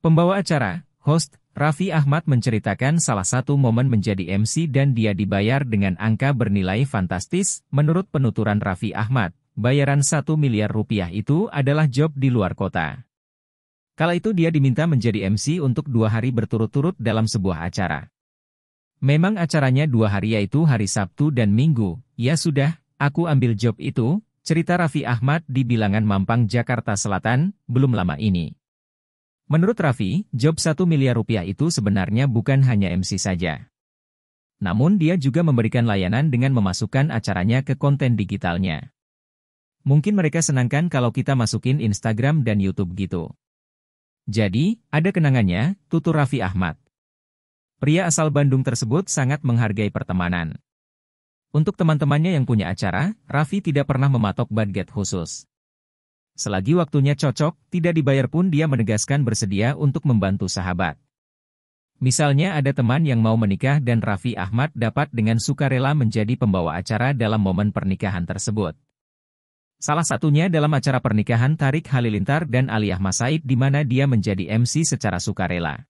Pembawa acara, host, Raffi Ahmad menceritakan salah satu momen menjadi MC dan dia dibayar dengan angka bernilai fantastis, menurut penuturan Raffi Ahmad. Bayaran 1 miliar rupiah itu adalah job di luar kota. Kala itu dia diminta menjadi MC untuk dua hari berturut-turut dalam sebuah acara. Memang acaranya dua hari yaitu hari Sabtu dan Minggu, ya sudah, aku ambil job itu, cerita Raffi Ahmad di bilangan Mampang, Jakarta Selatan, belum lama ini. Menurut Raffi, job 1 miliar rupiah itu sebenarnya bukan hanya MC saja. Namun dia juga memberikan layanan dengan memasukkan acaranya ke konten digitalnya. Mungkin mereka senangkan kalau kita masukin Instagram dan YouTube gitu. Jadi, ada kenangannya, tutur Raffi Ahmad. Pria asal Bandung tersebut sangat menghargai pertemanan. Untuk teman-temannya yang punya acara, Raffi tidak pernah mematok budget khusus. Selagi waktunya cocok, tidak dibayar pun dia menegaskan bersedia untuk membantu sahabat. Misalnya ada teman yang mau menikah dan Raffi Ahmad dapat dengan sukarela menjadi pembawa acara dalam momen pernikahan tersebut. Salah satunya dalam acara pernikahan Tarik Halilintar dan Aliyah Masaid di mana dia menjadi MC secara sukarela.